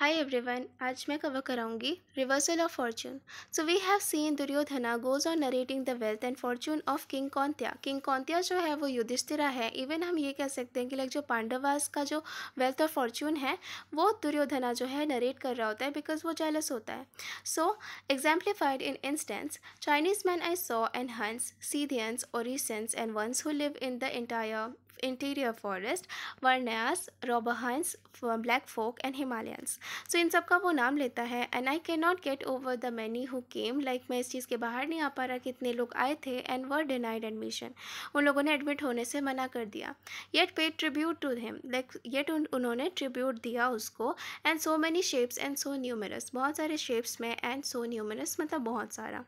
High every everyone आज मैं cover कराऊंगी reversal of fortune so we have seen Duryodhana goes on narrating the wealth and fortune of king Kaunteya king Kaunteya जो है वो युधिष्ठिरा है इवन हम ये कह सकते हैं कि लाइक जो पांडवास का जो वेल्थ और फॉर्चून है वो दुर्योधना जो है नरेट कर रहा होता है बिकॉज वो जेलस होता है so exemplified in instance Chinese man I saw and Huns Scythians Orissans and ones who live in the entire interior forest वर्नयास Robahans, black folk and Himalayans. So इन सब का वो नाम लेता है and I can not get over the many who came like मैं इस चीज़ के बाहर नहीं आ पा रहा कितने लोग आए थे एंड वर डिनाइड एडमिशन उन लोगों ने एडमिट होने से मना कर दिया yet pay tribute to him like yet उन्होंने ट्रिब्यूट दिया उसको and so many shapes and so numerous बहुत सारे शेप्स में एंड सो न्यूमरस मतलब बहुत सारा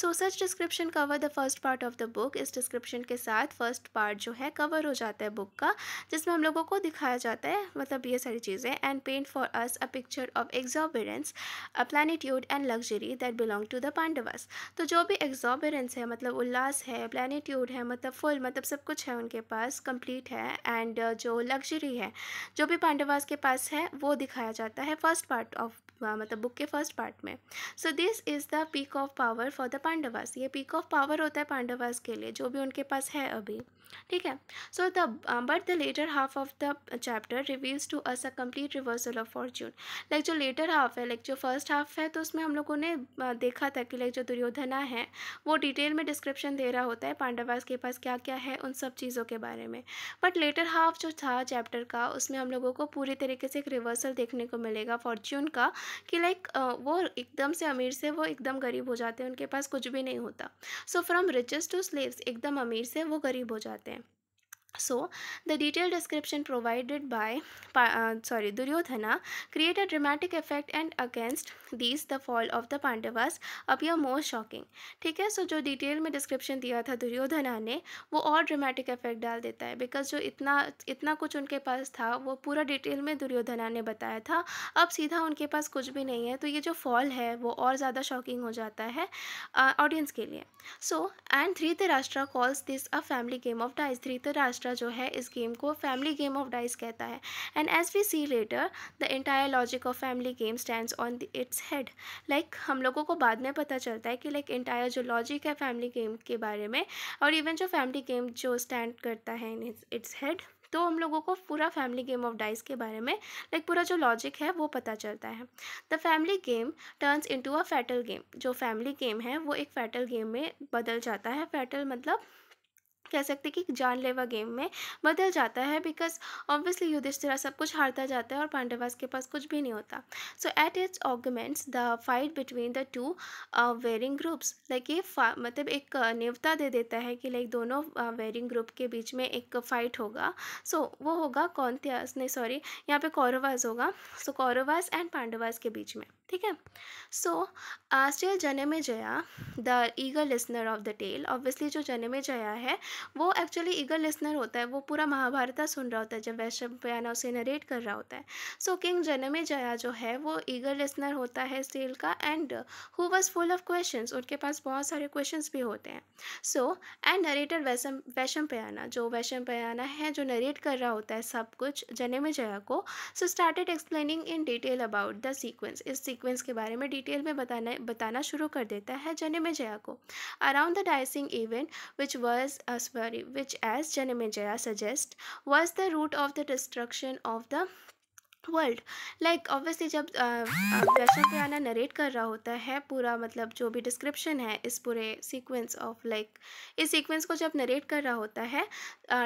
so such description cover the first part of the book इस डिस्क्रिप्शन के साथ फर्स्ट पार्ट जो है कवर हो जाता जाता है बुक का जिसमें हम लोगों को दिखाया जाता है मतलब ये सारी चीज़ें and paint for us a picture of exuberance a plenitude and luxury that belong to the Pandavas तो जो भी एग्जॉबरेंस है मतलब उल्लास है प्लानिट्यूड है मतलब फुल मतलब सब कुछ है उनके पास कंप्लीट है एंड uh, जो लग्जरी है जो भी पांडवास के पास है वो दिखाया जाता है फर्स्ट पार्ट ऑफ मतलब बुक के फर्स्ट पार्ट में so this is the peak of power for the Pandavas ये पीक ऑफ पावर होता है पांडवास के लिए जो भी उनके पास है अभी ठीक है so the but the later half of the chapter reveals to us a complete reversal of fortune like जो लेटर हाफ है लाइक जो फर्स्ट हाफ है तो उसमें हम लोगों ने uh, देखा था कि लाइक जो दुर्योधना है वो डिटेल में डिस्क्रिप्शन दे रहा होता है पांडवास के पास क्या क्या है उन सब चीज़ों के बारे में बट लेटर हाफ जो था चैप्टर का उसमें हम लोगों को पूरी तरीके से एक रिवर्सल देखने को मिलेगा फॉर्च्यून का कि लाइक uh, वो एकदम से अमीर से वो एकदम गरीब हो जाते हैं उनके पास कुछ भी नहीं होता so from richest to slaves एकदम अमीर से वो गरीब हो जाते आते हैं So, the detailed description provided by uh, sorry Duryodhana create a dramatic effect and against these the fall of the Pandavas appear more shocking. ठीक है सो so, जो डिटेल में डिस्क्रिप्शन दिया था दुर्योधना ने वो और ड्रामेटिक इफेक्ट डाल देता है बिकॉज जो इतना इतना कुछ उनके पास था वो पूरा डिटेल में दुर्योधना ने बताया था अब सीधा उनके पास कुछ भी नहीं है तो ये जो फॉल है वो और ज़्यादा शॉकिंग हो जाता है ऑडियंस uh, के लिए so and Dhritarashtra calls this a family game of dice Dhritarashtra Maharashtra जो है इस गेम को फैमिली गेम ऑफ डाइस कहता है and as we see later the entire logic of family game stand on its head like हम लोगों को बाद में पता चलता है कि लाइक like, इंटायर जो लॉजिक है फैमिली गेम के बारे में और इवन जो फैमिली गेम जो स्टैंड करता है इन इट्स हेड तो हम लोगों को पूरा फैमिली गेम ऑफ डाइस के बारे में लाइक पूरा जो लॉजिक है वो पता चलता है the family game turns into a fatal game जो फैमिली गेम है वो एक फैटल गेम में बदल जाता है फैटल मतलब कह सकते हैं कि जानलेवा गेम में बदल जाता है बिकॉज ऑब्वियसली युधिष्ठिरा सब कुछ हारता जाता है और पांडवास के पास कुछ भी नहीं होता so at its arguments the fight between the two warring groups like ये मतलब एक uh, नेवता दे देता है कि लाइक दोनों वेयरिंग uh, ग्रुप के बीच में एक फाइट होगा सो so, वो होगा कौन त्यास नहीं सॉरी यहाँ पे कौरवास होगा so so, Kauravas and Pandavas के बीच में ठीक है so still Janamejaya the eager listener of the tale obviously जो जने में जया है वो एक्चुअली ईगर लिसनर होता है वो पूरा महाभारत सुन रहा होता है जब वैश्व पयाना उसे नरेट कर रहा होता है सो किंग जनमे जया जो है वो ईगर लिसनर होता है स्टील का and who was full of question उनके पास बहुत सारे क्वेश्चन भी होते हैं सो एंड नरेटर वैशम वैशम पयाना जो वैशम पयाना है जो नरेट कर रहा होता है सब कुछ जनमे जया को so started explaining in detail about the sequence इस सीक्वेंस के बारे में डिटेल में बताना बताना शुरू कर देता है जनमे जया को around the dicing event which was which as Janimejaya suggests was the root of the destruction of the world like obviously जब वैष्णव खुराना नरेट कर रहा होता है पूरा मतलब जो भी डिस्क्रिप्शन है इस पूरे सीक्वेंस ऑफ लाइक इस सीक्वेंस को जब नरेट कर रहा होता है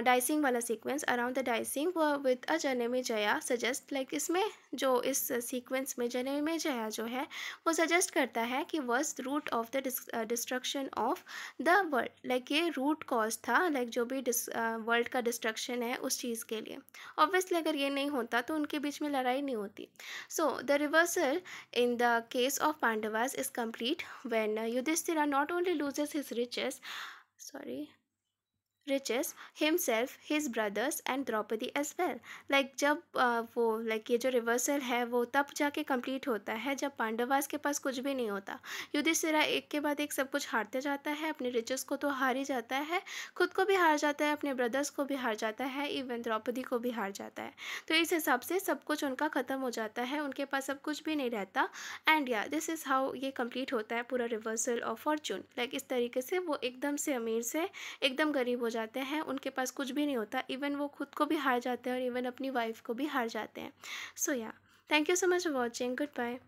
डाइसिंग uh, वाला sequence around the dicing with a में जया सजेस्ट लाइक इसमें जो इस सीक्वेंस में में जया जो है वो सजेस्ट करता है कि worse root of the destruction of the world like ये रूट कॉज था लाइक like, जो भी वर्ल्ड uh, का डिस्ट्रक्शन है उस चीज़ के लिए ऑब्वियसली अगर ये नहीं होता तो उनके बीच में So the reversal in the case of Pandavas is complete when uh, yudhishthira not only loses his riches sorry riches self his brothers and Draupadi as well like जब uh, वो लाइक like, ये जो रिवर्सल है वो तब जाके complete होता है जब पांडवास के पास कुछ भी नहीं होता युधिष्ठिरा एक के बाद एक सब कुछ हारते जाता है अपने रिचेस को तो हार ही जाता है खुद को भी हार जाता है अपने ब्रदर्स को भी हार जाता है इवन द्रौपदी को भी हार जाता है तो इस हिसाब से सब कुछ उनका ख़त्म हो जाता है उनके पास सब कुछ भी नहीं रहता and yeah this is how ये कम्प्लीट होता है पूरा रिवर्सल ऑफ फॉर्चून लाइक इस तरीके से वो एकदम से अमीर से एकदम गरीब हो जाता जाते हैं उनके पास कुछ भी नहीं होता इवन वो खुद को भी हार जाते हैं और इवन अपनी वाइफ को भी हार जाते हैं so yeah thank you so much for watching good bye